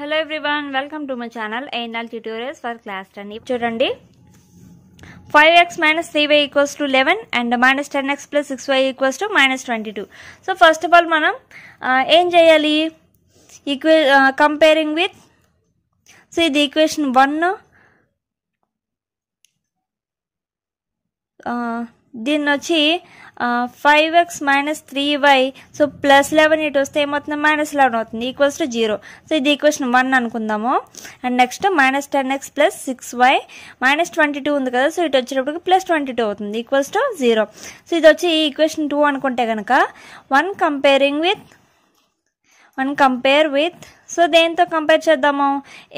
Hello everyone welcome to my channel ఎయినాల్ tutorials for class ten చూడండి five x minus three y equals to eleven and minus ten x plus six y equals to minus twenty two so first of all మనం ఏం చేయాలి ఈక్వే comparing with so ఇది equation one దీన్ని వచ్చి five x minus three y so plus eleven ఇటు వస్తే ఏమవుతుంది మైనస్ లెవెన్ అవుతుంది ఈక్వల్స్ టు జీరో సో ఇది ఈక్వేషన్ వన్ అనుకుందాము and next minus ten x plus six why minus twenty two ఉంది కదా సో ఇటు వచ్చేటప్పటికి ప్లస్ ట్వంటీ టూ అవుతుంది ఈక్వల్స్ టు జీరో సో ఇది వచ్చి ఈక్వేషన్ టూ అనుకుంటే కనుక one comparing with one compare with so దేంతో కంపేర్ చేద్దాము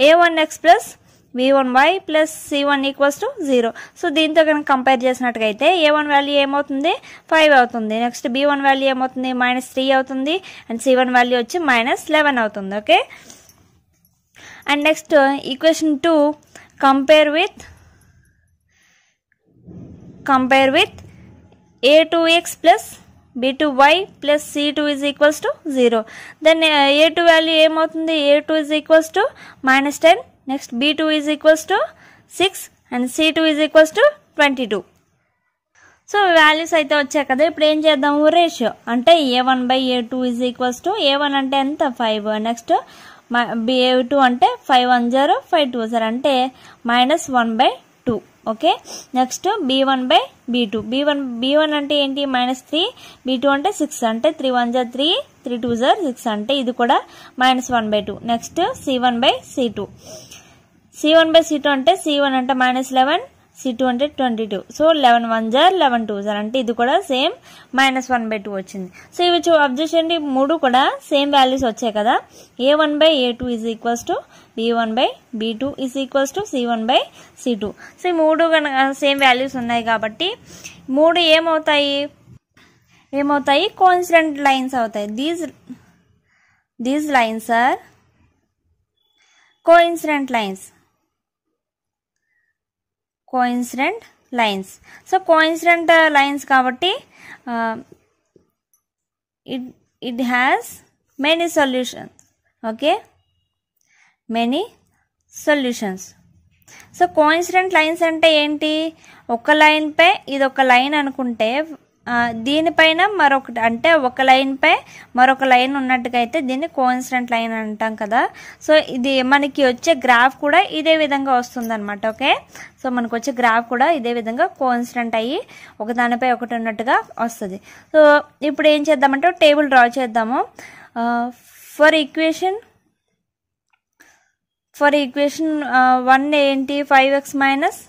a one x plus b one y plus c one equals to zero so దీంతో కనుక compare చేసినట్టుగైతే ఏ వన్ వాల్యూ ఏమవుతుంది ఫైవ్ అవుతుంది నెక్స్ట్ బి వన్ వాల్యూ ఏమవుతుంది minus three అవుతుంది and c one value వచ్చి మైనస్ లెవెన్ అవుతుంది okay and next equation two compare with compare with a two X plus b two y plus c two is equals to zero then a two value ఏమవుతుంది a two is equals to minus ten b two is equals to six and c two is equals to twenty two so values అయితే వచ్చాయి కదా ఇప్పుడు ఏం చేద్దాము ratio అంటే ఏ one by a two is equals to a one అంటే ఎంత five next a two అంటే five one zero five two are అంటే minus one by two okay next b one by b two b one b one అంటే ఏంటి minus three b two అంటే six అంటే three one are three three two are six అంటే ఇది కూడా minus one by two next c one by c two c one by c two అంటే c one అంటే minus eleven c two అంటే twenty two so eleven one are eleven two are అంటే ఇది కూడా same minus one by two వచ్చింది so ఇవి observe చేయండి మూడు కూడా సేమ్ వాల్యూస్ వచ్చాయి కదా a one by a two is equals to b one by b two is equals to c one by c two so ఈ మూడు same values ఉన్నాయి కాబట్టి మూడు ఏమవుతాయి ఏమవుతాయి కోన్సిడెంట్ లైన్స్ అవుతాయి these these lines are coincident lines coincident lines so coincident lines కాబట్టి it it has many solutions okay many solutions so coincident lines అంటే ఏంటి ఒక లైన్పై ఇది ఒక లైన్ అనుకుంటే దీనిపైన మరొకటి అంటే ఒక లైన్పై మరొక లైన్ ఉన్నట్టుగా అయితే దీన్ని కోన్సిడెంట్ లైన్ అంటాం కదా సో ఇది మనకి వచ్చే గ్రాఫ్ కూడా ఇదే విధంగా వస్తుందన్నమాట ఓకే సో మనకు వచ్చే గ్రాఫ్ కూడా ఇదే విధంగా కోన్సిడెంట్ అయ్యి ఒకదానిపై ఒకటి ఉన్నట్టుగా వస్తుంది సో ఇప్పుడు ఏం చేద్దామంటే టేబుల్ డ్రా చేద్దాము for equation for equation one ఏంటి five x minus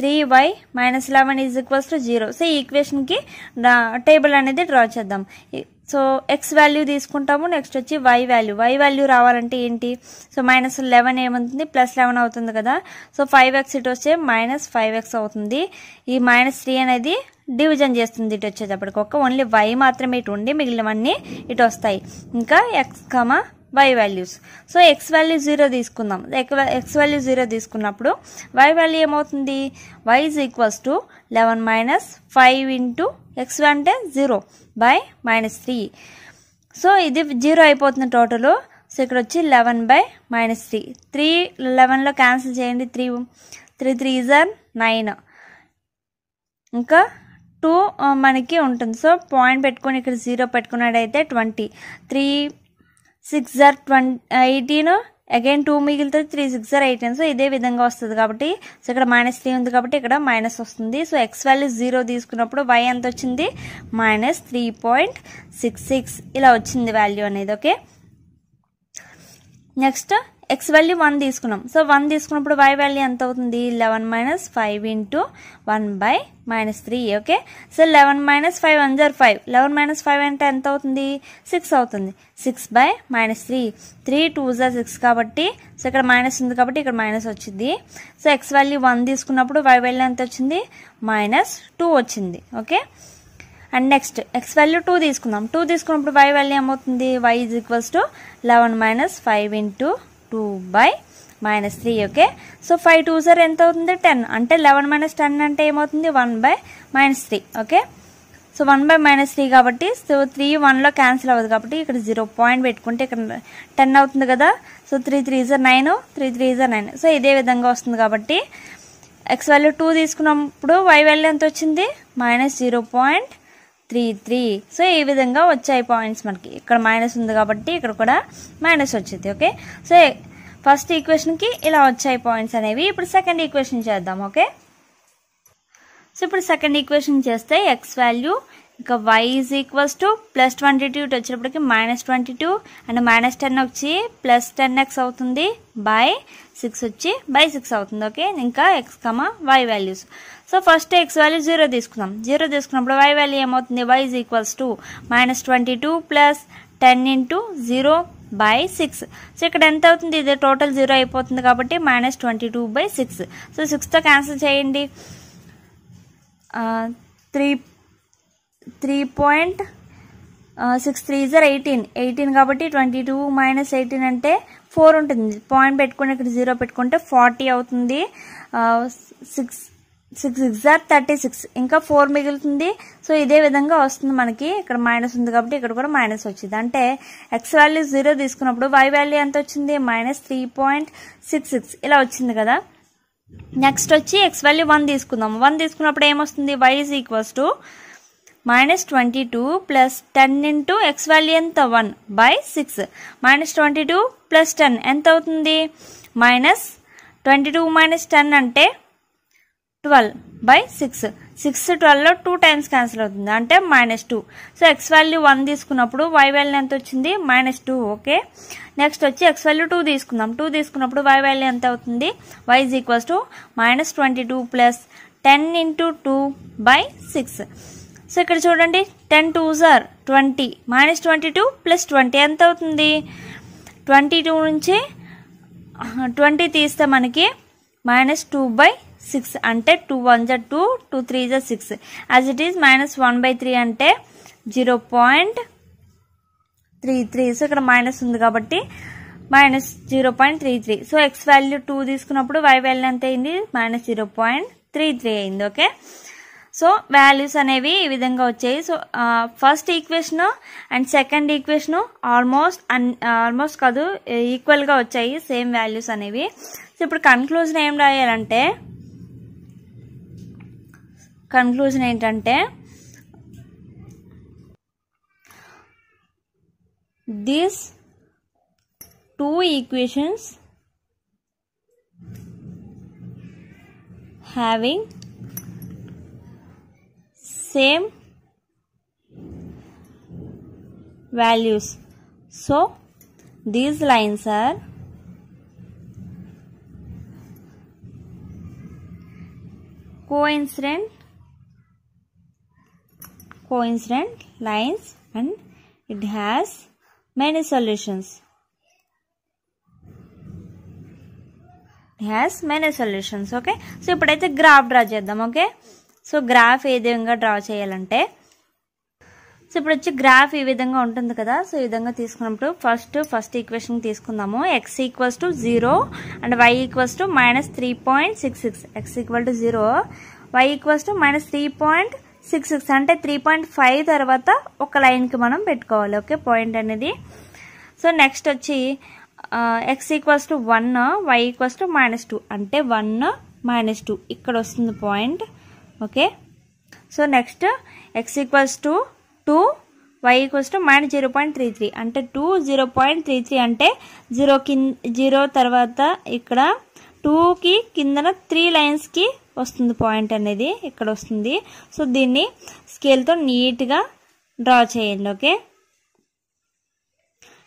three why minus eleven is equals to zero so ఈ ఈక్వేషన్కి టేబుల్ అనేది డ్రా చేద్దాం సో ఎక్స్ వాల్యూ తీసుకుంటాము నెక్స్ట్ వచ్చి వై వాల్యూ వై వాల్యూ రావాలంటే ఏంటి సో మైనస్ లెవెన్ ఏమవుతుంది ప్లస్ లెవెన్ అవుతుంది కదా సో ఫైవ్ ఎక్స్ ఇటు వస్తే మైనస్ ఫైవ్ ఎక్స్ అవుతుంది ఈ మైనస్ త్రీ అనేది డివిజన్ చేస్తుంది ఇటు వచ్చేటప్పటికి ఒక్క ఓన్లీ వై మాత్రమే ఇటు ఉండి మిగిలినవన్నీ ఇటు వస్తాయి ఇంకా x comma y values so X value zero తీసుకుందాం ఎక్స్ వాల్యూ జీరో తీసుకున్నప్పుడు వై వాల్యూ ఏమవుతుంది y is equals to eleven minus five into x అంటే zero by minus three so ఇది జీరో అయిపోతుంది టోటల్ సో ఇక్కడ వచ్చి eleven by minus three three లెవెన్లో cancel చేయండి త్రీ త్రీ త్రీ జర్ నైన్ ఇంకా టూ uh, మనకి ఉంటుంది సో పాయింట్ పెట్టుకొని ఇక్కడ జీరో పెట్టుకున్నట్టయితే twenty three six are twenty eighteen again two మిగిలితే three six are eighteen so ఇదే విధంగా వస్తుంది కాబట్టి సో ఇక్కడ మైనస్ త్రీ ఉంది కాబట్టి ఇక్కడ మైనస్ వస్తుంది సో ఎక్స్ వాల్యూ జీరో తీసుకున్నప్పుడు వై ఎంత వచ్చింది minus three point six six ఇలా వచ్చింది వాల్యూ అనేది okay next x value one తీసుకున్నాం సో వన్ తీసుకున్నప్పుడు వై వాల్యూ ఎంత అవుతుంది eleven minus five into one by minus three okay so eleven minus five one are five eleven minus five అంటే ఎంత అవుతుంది సిక్స్ అవుతుంది six by minus three three two are six కాబట్టి so ఇక్కడ మైనస్ ఉంది కాబట్టి ఇక్కడ మైనస్ వచ్చింది సో ఎక్స్ వాల్యూ వన్ తీసుకున్నప్పుడు వై వాల్యూ ఎంత వచ్చింది మైనస్ టూ వచ్చింది okay and next x value two తీసుకుందాం టూ తీసుకున్నప్పుడు వై వాల్యూ ఏమవుతుంది y is equals to eleven minus five into two by minus three okay so five two are ఎంత అవుతుంది ten అంటే eleven minus ten అంటే ఏమవుతుంది one by minus three okay so one by minus three కాబట్టి so three వన్లో cancel అవ్వదు కాబట్టి ఇక్కడ జీరో పాయింట్ పెట్టుకుంటే ఇక్కడ టెన్ అవుతుంది కదా so three three జర్ nine three three జర్ nine so ఇదే విధంగా వస్తుంది కాబట్టి ఎక్స్ వాల్యూ టూ తీసుకున్నప్పుడు వై వాల్యూ ఎంత వచ్చింది minus zero point three three so ఈ విధంగా వచ్చాయి పాయింట్స్ మనకి ఇక్కడ మైనస్ ఉంది కాబట్టి ఇక్కడ కూడా మైనస్ వచ్చింది ఓకే సో ఫస్ట్ ఈక్వేషన్కి ఇలా వచ్చాయి పాయింట్స్ అనేవి ఇప్పుడు సెకండ్ ఈక్వేషన్ చేద్దాం ఓకే సో ఇప్పుడు సెకండ్ ఈక్వేషన్ చేస్తే ఎక్స్ వాల్యూ ఇంకా y is equals to plus twenty two ఇటు వచ్చేటప్పటికి minus twenty two and minus ten వచ్చి ప్లస్ టెన్ ఎక్స్ అవుతుంది బై సిక్స్ వచ్చి బై సిక్స్ అవుతుంది ఓకే ఇంకా x comma y values so first x value zero తీసుకుందాం zero తీసుకున్నప్పుడు why value ఏమవుతుంది y is equals to minus twenty two plus ten into zero by six so ఇక్కడ ఎంత అవుతుంది ఇది టోటల్ జీరో అయిపోతుంది కాబట్టి minus twenty two by six so సిక్స్తో క్యాన్సిల్ చేయండి three three point six three జర్ eighteen eighteen కాబట్టి ట్వంటీ టూ మైనస్ ఎయిటీన్ అంటే ఫోర్ ఉంటుంది పాయింట్ పెట్టుకుని ఇక్కడ జీరో పెట్టుకుంటే ఫార్టీ అవుతుంది six six six are thirty six ఇంకా ఫోర్ మిగులుతుంది సో ఇదే విధంగా వస్తుంది మనకి ఇక్కడ మైనస్ ఉంది కాబట్టి ఇక్కడ కూడా మైనస్ వచ్చింది అంటే ఎక్స్ వాల్యూ జీరో తీసుకున్నప్పుడు వై వాల్యూ ఎంత వచ్చింది minus three point six six ఇలా వచ్చింది కదా నెక్స్ట్ వచ్చి ఎక్స్ వాల్యూ వన్ తీసుకుందాం వన్ తీసుకున్నప్పుడు ఏమొస్తుంది y is equals to minus twenty two plus ten into x value ఎంత one by six minus twenty two plus ten ఎంత అవుతుంది minus twenty two minus ten అంటే ట్వెల్వ్ బై సిక్స్ సిక్స్ ట్వెల్వ్లో two times cancel అవుతుంది అంటే minus two so X value one తీసుకున్నప్పుడు why value ఎంత వచ్చింది మైనస్ టూ ఓకే నెక్స్ట్ వచ్చి ఎక్స్ వాల్యూ టూ తీసుకుందాం టూ తీసుకున్నప్పుడు వై వాల్యూ ఎంత అవుతుంది y is equals to minus twenty two plus ten into two by six so ఇక్కడ చూడండి ten two sir twenty minus twenty two plus twenty ఎంత అవుతుంది twenty two నుంచి twenty తీస్తే మనకి మైనస్ టూ బై సిక్స్ అంటే టూ వన్ జా two two three జా six as it is minus one by three అంటే zero point three three so ఇక్కడ మైనస్ ఉంది కాబట్టి minus zero point three three so X value two తీసుకున్నప్పుడు why value ఎంత అయింది minus zero point three three అయింది ఓకే సో వాల్యూస్ అనేవి ఈ విధంగా వచ్చాయి so first equation and second equation almost అన్ ఆల్మోస్ట్ కాదు ఈక్వల్గా వచ్చాయి సేమ్ వాల్యూస్ అనేవి సో ఇప్పుడు కన్క్లూజన్ ఏం రాయాలంటే కన్క్లూజన్ ఏంటంటే these two equations having same values so these lines are coincident coincident lines and it has many solutions. Has many solutions okay so ఇప్పుడైతే గ్రాఫ్ డ్రా చేద్దాం ఓకే సో గ్రాఫ్ ఏ విధంగా draw చేయాలంటే so ఇప్పుడు వచ్చి graph ఈ విధంగా ఉంటుంది కదా సో ఈ విధంగా తీసుకున్నప్పుడు ఫస్ట్ ఫస్ట్ ఈక్వేషన్ తీసుకుందాము x equals to zero and y equals to minus three point six six x equal to zero y equals to minus three point six six అంటే త్రీ పాయింట్ ఫైవ్ తర్వాత ఒక లైన్కి మనం పెట్టుకోవాలి okay point అనేది so next వచ్చి x equals to one y equals to minus two అంటే one minus two ఇక్కడ వస్తుంది point okay so next x equals to two y equals to minus zero point three three అంటే two zero point three three అంటే zero కింద zero తర్వాత ఇక్కడ టూకి కిందన త్రీ లైన్స్కి వస్తుంది పాయింట్ అనేది ఇక్కడ వస్తుంది సో దీన్ని స్కేల్తో నీట్గా డ్రా చేయండి ఓకే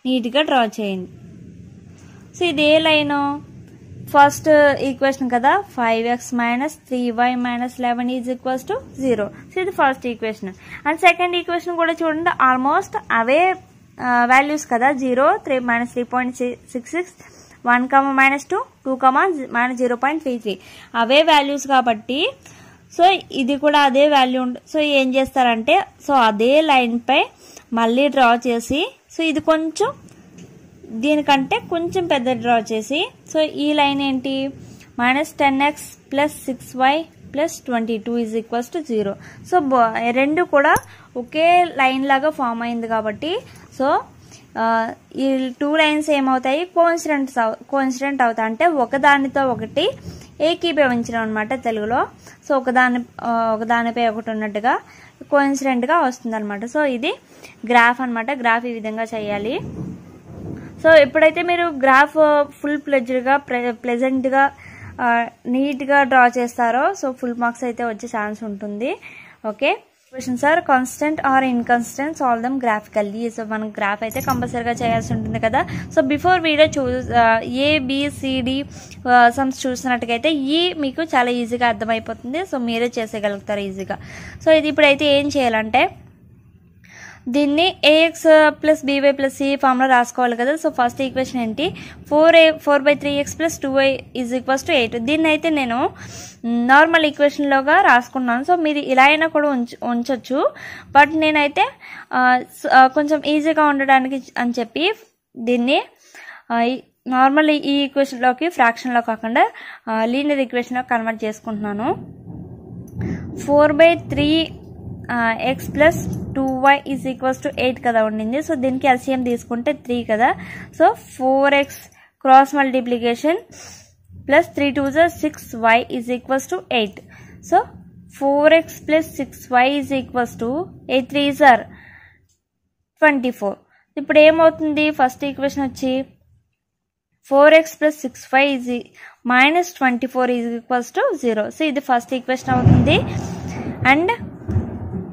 నీట్గా డ్రా చేయండి సో ఇది ఏ లైను ఫస్ట్ ఈక్వేషన్ కదా five x minus three why minus eleven is equals to zero so ఇది first equation and second equation కూడా చూడండి ఆల్మోస్ట్ అవే వాల్యూస్ కదా zero three minus three point six six one comma minus two two comma minus zero point three three అవే values కాబట్టి so ఇది కూడా అదే వాల్యూ ఉంటుంది సో ఏం చేస్తారంటే సో అదే లైన్పై మళ్ళీ డ్రా చేసి సో ఇది కొంచెం దీనికంటే కొంచెం పెద్ద డ్రా చేసి సో ఈ లైన్ ఏంటి minus ten x plus six y plus twenty two is equals to zero so రెండు కూడా ఒకే లైన్ లాగా ఫామ్ అయింది కాబట్టి సో ఈ టూ లైన్స్ ఏమవుతాయి కోన్సిడెంట్ కోన్సిడెంట్ అవుతాయి అంటే ఒకదానితో ఒకటి ఏకీభవించడం అనమాట తెలుగులో సో ఒకదాని ఒకదానిపై ఒకటి ఉన్నట్టుగా కోన్సిడెంట్గా వస్తుంది అనమాట సో ఇది గ్రాఫ్ అనమాట గ్రాఫ్ ఈ విధంగా చేయాలి సో ఎప్పుడైతే మీరు గ్రాఫ్ ఫుల్ ప్లెజ్డ్గా ప్లెజెంట్గా నీట్గా డ్రా చేస్తారో సో ఫుల్ మార్క్స్ అయితే వచ్చే ఛాన్స్ ఉంటుంది okay expressions are constant or inconsistent solve them graphically so మనం గ్రాఫ్ అయితే కంపల్సరీగా చేయాల్సి ఉంటుంది కదా సో బిఫోర్ వీడియో చూ ఏబిసిడి సమ్స్ చూసినట్టుగైతే ఈ e మీకు చాలా ఈజీగా అర్థమైపోతుంది సో మీరే చేసేయగలుగుతారు ఈజీగా సో ఇది ఇప్పుడైతే ఏం చేయాలంటే దీన్ని a x plus b y plus c ఫామ్లో రాసుకోవాలి కదా సో ఫస్ట్ ఈక్వేషన్ ఏంటి four a four by three x plus two y is equals to eight దీన్ని అయితే నేను నార్మల్ ఈక్వేషన్లోగా రాసుకున్నాను సో మీరు ఇలా అయినా కూడా ఉంచ ఉంచవచ్చు బట్ నేనైతే కొంచెం ఈజీగా ఉండడానికి అని చెప్పి దీన్ని నార్మల్ ఈ ఈక్వేషన్లోకి ఫ్రాక్షన్లో కాకుండా లీనియర్ ఈక్వేషన్లో కన్వర్ట్ చేసుకుంటున్నాను four by three x plus two y is equals to eight కదా ఉండింది సో దీనికి ఎల్సిఎం తీసుకుంటే త్రీ కదా so four x cross multiplication plus three two జా six y is equals to eight so four X plus six y is equals to eight three జార్ twenty four ఇప్పుడు ఏమవుతుంది first equation వచ్చి four X plus six five is minus twenty four is equals to zero so ఇది first equation అవుతుంది and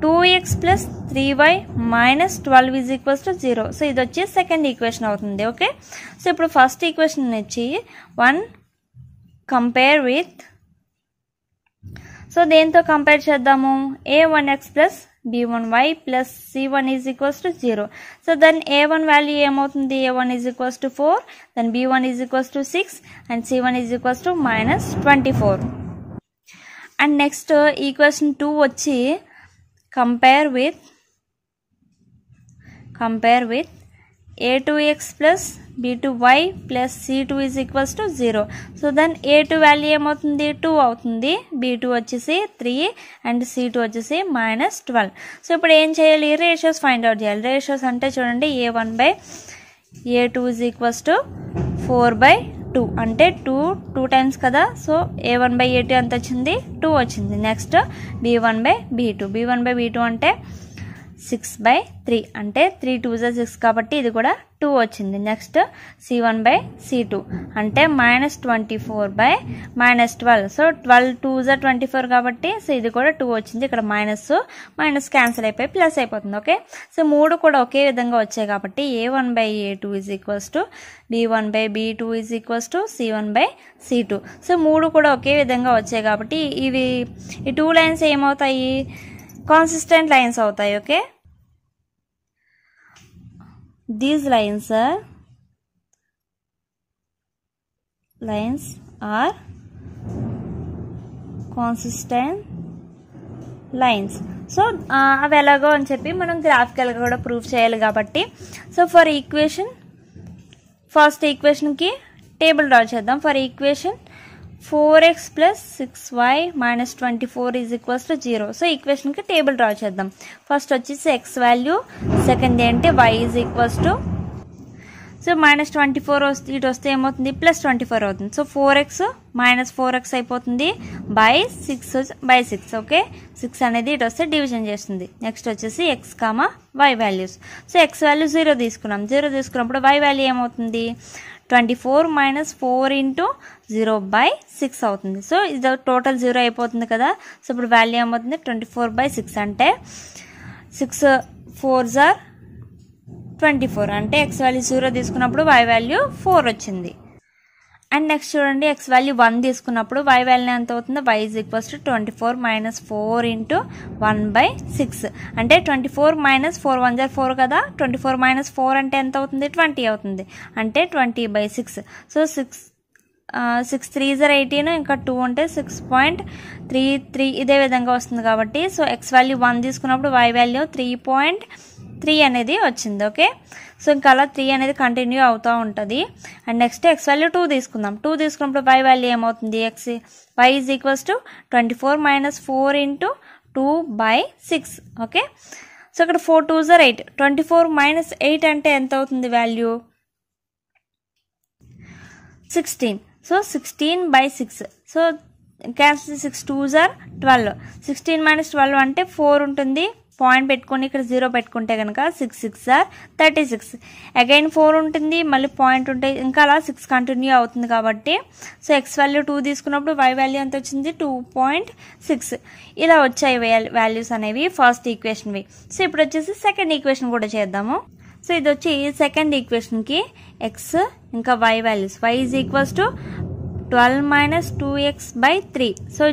two X plus three why minus twelve is equals to zero so ఇది వచ్చి second equation అవుతుంది okay so ఇప్పుడు first equation వచ్చి one compare with so దేంతో compare చేద్దాము a one x plus b one y plus c one is equals to zero so then a one value ఏమవుతుంది a one is equals to four then b one is equals to six and c one is equals to minus twenty four and next equation two వచ్చి compare compare with with a compare x plus with a2x y plus plus c2 is equals to zero so then a two value ఏమవుతుంది two అవుతుంది b two వచ్చేసి three and c two వచ్చేసి minus twelve so ఇప్పుడు ఏం చేయాలి ratios find out చేయాలి ratios అంటే చూడండి a one by a two is equals to four by two అంటే టూ టూ టైమ్స్ కదా so a one by a two ఎంత వచ్చింది టూ వచ్చింది next b one by b two b one by b two అంటే six by three అంటే three two జా six కాబట్టి ఇది కూడా టూ వచ్చింది next c one by c two అంటే minus twenty four by minus twelve so twelve two జా twenty four కాబట్టి సో ఇది కూడా టూ వచ్చింది ఇక్కడ మైనస్ మైనస్ క్యాన్సిల్ అయిపోయి ప్లస్ అయిపోతుంది ఓకే సో మూడు కూడా ఒకే విధంగా వచ్చాయి కాబట్టి a one by a two is equals to b one by b two is equals to c one by c two so మూడు కూడా ఒకే విధంగా వచ్చాయి కాబట్టి ఇవి ఈ టూ లైన్స్ ఏమవుతాయి consistent lines होता है okay these lines are lines are consistent lines so అవి ఎలాగో అని చెప్పి మనం గ్రాఫికల్గా కూడా ప్రూవ్ చేయాలి కాబట్టి సో ఫర్ ఈక్వేషన్ ఫస్ట్ ఈక్వేషన్కి టేబుల్ డ్రా చేద్దాం for equation four x six why minus twenty four is equals to zero so ఈక్వేషన్కి టేబుల్ డ్రా చేద్దాం ఫస్ట్ వచ్చేసి ఎక్స్ వాల్యూ సెకండ్ ఏంటి y is equals to so minus twenty four వస్తే ఇటు వస్తే ఏమవుతుంది ప్లస్ ట్వంటీ ఫోర్ అవుతుంది so four x minus four x అయిపోతుంది by six by six okay six అనేది ఇటు వస్తే డివిజన్ చేస్తుంది నెక్స్ట్ వచ్చేసి x comma y values so X value zero తీసుకున్నాం జీరో తీసుకున్నప్పుడు వై వాల్యూ ఏమవుతుంది twenty four minus four into zero by six అవుతుంది సో ఇది టోటల్ జీరో అయిపోతుంది కదా సో ఇప్పుడు వాల్యూ ఏమవుతుంది ట్వంటీ ఫోర్ బై సిక్స్ అంటే సిక్స్ ఫోర్ జార్ ట్వంటీ ఫోర్ అంటే ఎక్స్ వాల్యూ జీరో తీసుకున్నప్పుడు వై వాల్యూ ఫోర్ వచ్చింది అండ్ నెక్స్ట్ చూడండి ఎక్స్ వాల్యూ వన్ తీసుకున్నప్పుడు వై వాల్యూ ఎంత అవుతుందో y is equals to twenty four minus four into one by six అంటే twenty four minus four one జార్ four కదా twenty four minus four అంటే ఎంత అవుతుంది ట్వంటీ అవుతుంది అంటే twenty by six so six six three జర్ eighteen ఇంకా two ఉంటే సిక్స్ పాయింట్ త్రీ త్రీ ఇదే విధంగా వస్తుంది కాబట్టి సో ఎక్స్ వాల్యూ వన్ తీసుకున్నప్పుడు why value three point three అనేది వచ్చింది ఓకే సో ఇంకా అలా త్రీ అనేది కంటిన్యూ అవుతూ ఉంటుంది and next x value two తీసుకుందాం టూ తీసుకున్నప్పుడు వై వాల్యూ ఏమవుతుంది x y is equals to twenty four minus four into two by six okay so ఇక్కడ ఫోర్ టూ జర్ eight twenty four minus eight అంటే ఎంత అవుతుంది value sixteen so sixteen by six so cancel six twos are twelve sixteen minus twelve అంటే four ఉంటుంది point పెట్టుకొని ఇక్కడ zero పెట్టుకుంటే కనుక six six are thirty six again four ఉంటుంది మళ్ళీ పాయింట్ ఉంటే ఇంకా అలా సిక్స్ కంటిన్యూ అవుతుంది కాబట్టి సో ఎక్స్ వాల్యూ టూ తీసుకున్నప్పుడు వై వాల్యూ ఎంత వచ్చింది టూ పాయింట్ సిక్స్ ఇలా వచ్చాయి వాల్యూస్ అనేవి ఫస్ట్ ఈక్వేషన్వి సో ఇప్పుడు వచ్చేసి సెకండ్ ఈక్వేషన్ కూడా చేద్దాము సో ఇది వచ్చి సెకండ్ ఈక్వేషన్కి ఎక్స్ ఇంకా y values y is equals to twelve minus two x by three so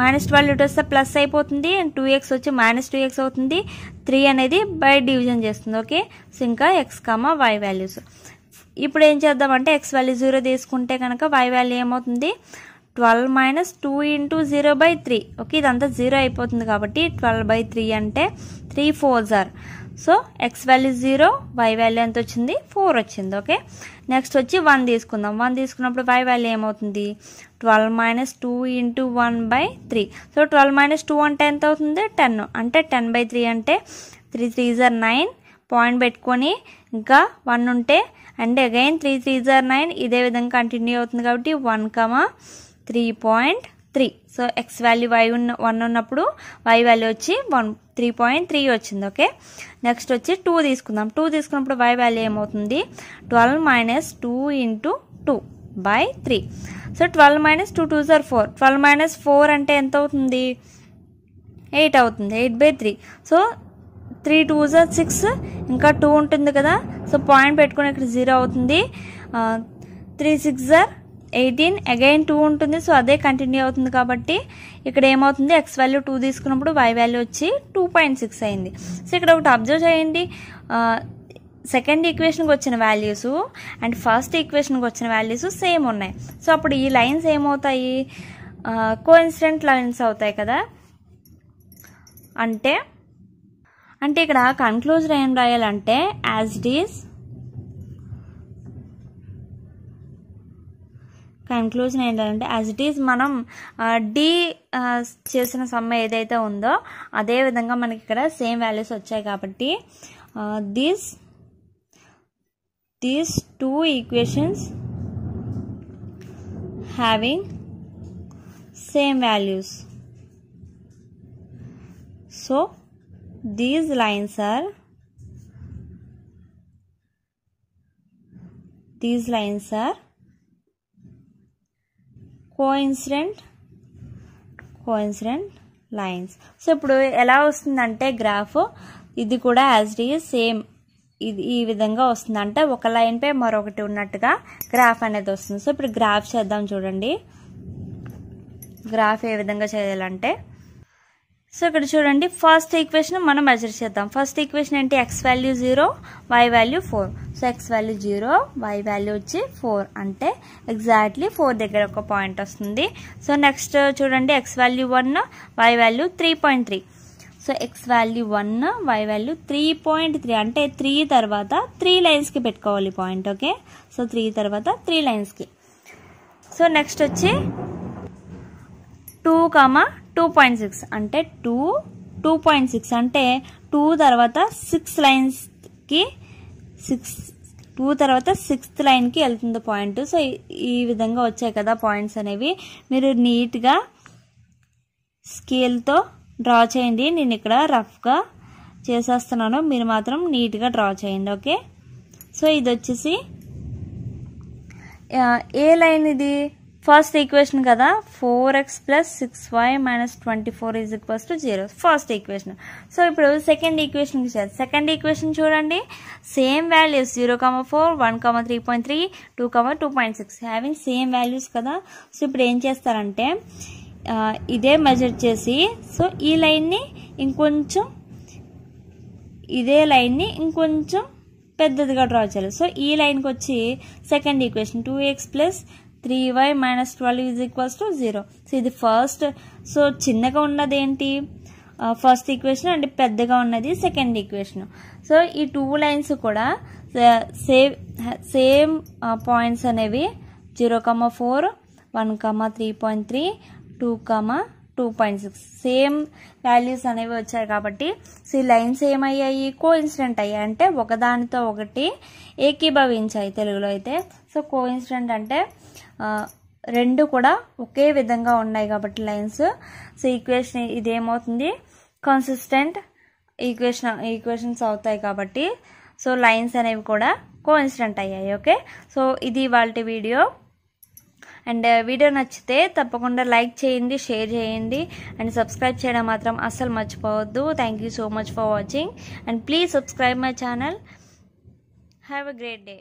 minus twelve ఇటు వస్తే ప్లస్ అయిపోతుంది అండ్ టూ ఎక్స్ వచ్చి మైనస్ టూ ఎక్స్ అవుతుంది త్రీ అనేది బై డివిజన్ చేస్తుంది ఓకే సో ఇంకా ఎక్స్ కామా వై వాల్యూస్ ఇప్పుడు ఏం చేద్దాం అంటే ఎక్స్ వాల్యూ జీరో తీసుకుంటే కనుక వై వాల్యూ ఏమవుతుంది twelve minus two into zero by three okay ఇదంతా జీరో అయిపోతుంది కాబట్టి ట్వెల్వ్ బై త్రీ అంటే three fours are so X value zero Y value ఎంత వచ్చింది ఫోర్ వచ్చింది ఓకే నెక్స్ట్ వచ్చి వన్ తీసుకుందాం వన్ తీసుకున్నప్పుడు వై వాల్యూ ఏమవుతుంది twelve minus two into one by three so twelve minus two అంటే ఎంత అవుతుంది టెన్ అంటే టెన్ బై త్రీ అంటే త్రీ త్రీ జర్ నైన్ పాయింట్ పెట్టుకొని ఇంకా వన్ ఉంటే and again three three జర్ nine ఇదే విధంగా కంటిన్యూ అవుతుంది కాబట్టి one comma three point three so X value Y ఉన్న వన్ ఉన్నప్పుడు వై వాల్యూ వచ్చి వన్ త్రీ పాయింట్ త్రీ వచ్చింది ఓకే నెక్స్ట్ వచ్చి టూ తీసుకుందాం టూ తీసుకున్నప్పుడు వై వాల్యూ ఏమవుతుంది twelve minus two into two by three so twelve minus two two సార్ four twelve minus four అంటే ఎంత అవుతుంది ఎయిట్ అవుతుంది eight by three so three two సార్ సిక్స్ ఇంకా టూ ఉంటుంది కదా సో పాయింట్ పెట్టుకుని ఇక్కడ జీరో అవుతుంది three six sir eighteen again two ఉంటుంది సో అదే కంటిన్యూ అవుతుంది కాబట్టి ఇక్కడ ఏమవుతుంది ఎక్స్ వాల్యూ టూ తీసుకున్నప్పుడు వై వాల్యూ వచ్చి టూ పాయింట్ సిక్స్ అయింది సో ఇక్కడ ఒకటి అబ్జర్వ్ చేయండి సెకండ్ ఈక్వేషన్కి వచ్చిన వాల్యూస్ అండ్ ఫస్ట్ ఈక్వేషన్కి వచ్చిన వాల్యూస్ సేమ్ ఉన్నాయి సో అప్పుడు ఈ లైన్స్ ఏమవుతాయి కోఇన్సిడెంట్ లైన్స్ అవుతాయి కదా అంటే అంటే ఇక్కడ కన్క్లూజన్ ఏం రాయాలంటే యాజ్ ఇట్ ఈస్ కన్క్లూజన్ ఏంటంటే యాజ్ ఇట్ ఈజ్ మనం డి చేసిన సమ్మ ఏదైతే ఉందో అదే విధంగా మనకి ఇక్కడ సేమ్ వాల్యూస్ వచ్చాయి కాబట్టి these these two equations having same values so these lines are these lines are coincident coincident lines so ఇప్పుడు ఎలా వస్తుందంటే గ్రాఫ్ ఇది కూడా యాజ్ ఇట్ ఈజ్ సేమ్ ఇది ఈ విధంగా వస్తుంది అంటే ఒక లైన్పై మరొకటి ఉన్నట్టుగా గ్రాఫ్ అనేది వస్తుంది సో ఇప్పుడు గ్రాఫ్ చేద్దాం చూడండి గ్రాఫ్ ఏ విధంగా చేయాలంటే సో ఇక్కడ చూడండి ఫస్ట్ ఈక్వేషన్ మనం మెజర్ చేద్దాం ఫస్ట్ ఈక్వేషన్ ఏంటి X value zero Y value four so X value zero Y value వచ్చి ఫోర్ అంటే ఎగ్జాక్ట్లీ ఫోర్ దగ్గర ఒక పాయింట్ వస్తుంది సో నెక్స్ట్ చూడండి X value one Y value three point three so X value one Y value three point three అంటే three తర్వాత three లైన్స్కి పెట్టుకోవాలి పాయింట్ ఓకే సో త్రీ తర్వాత త్రీ లైన్స్కి సో నెక్స్ట్ వచ్చి two comma two point six అంటే two two point six అంటే two తర్వాత సిక్స్ లైన్స్కి సిక్స్ టూ తర్వాత సిక్స్త్ లైన్కి వెళ్తుంది పాయింట్ సో ఈ విధంగా వచ్చాయి కదా పాయింట్స్ అనేవి మీరు నీట్గా స్కేల్తో డ్రా చేయండి నేను ఇక్కడ రఫ్గా చేసేస్తున్నాను మీరు మాత్రం నీట్గా డ్రా చేయండి ఓకే సో ఇది వచ్చేసి ఏ లైన్ ఇది ఫస్ట్ ఈక్వేషన్ కదా four X plus six why minus twenty four is equals to zero first equation so ఇప్పుడు సెకండ్ ఈక్వేషన్ చేయాలి సెకండ్ ఈక్వేషన్ చూడండి same values zero comma four one comma three point three two comma two point six having same values కదా so ఇప్పుడు ఏం చేస్తారంటే ఇదే measure చేసి so ఈ లైన్ని ఇంకొంచెం ఇదే లైన్ని ఇంకొంచెం పెద్దదిగా డ్రా చేయాలి సో ఈ లైన్కి వచ్చి second equation two X plus three why minus twelve is equals to zero so ఇది ఫస్ట్ సో చిన్నగా ఉన్నది ఏంటి ఫస్ట్ ఈక్వేషన్ అండ్ పెద్దగా ఉన్నది సెకండ్ ఈక్వేషన్ సో ఈ టూ లైన్స్ కూడా సేమ్ సేమ్ పాయింట్స్ అనేవి zero comma four one comma three point three two comma two point six same values అనేవి వచ్చాయి కాబట్టి సో లైన్స్ ఏమయ్యాయి కో ఇన్సిడెంట్ అయ్యాయి అంటే ఒకదానితో ఒకటి ఏకీభవించాయి తెలుగులో అయితే సో కో ఇన్సిడెంట్ అంటే రెండు కూడా ఒకే విధంగా ఉన్నాయి కాబట్టి లైన్స్ సో ఈక్వేషన్ ఇదేమవుతుంది కన్సిస్టెంట్ ఈక్వేషన్ ఈక్వేషన్స్ అవుతాయి కాబట్టి సో లైన్స్ అనేవి కూడా కోఇన్సిడెంట్ అయ్యాయి ఓకే సో ఇది వాళ్ళ వీడియో అండ్ వీడియో నచ్చితే తప్పకుండా లైక్ చేయండి షేర్ చేయండి అండ్ సబ్స్క్రైబ్ చేయడం మాత్రం అస్సలు మర్చిపోవద్దు thank you so much for watching and please subscribe my channel have a great day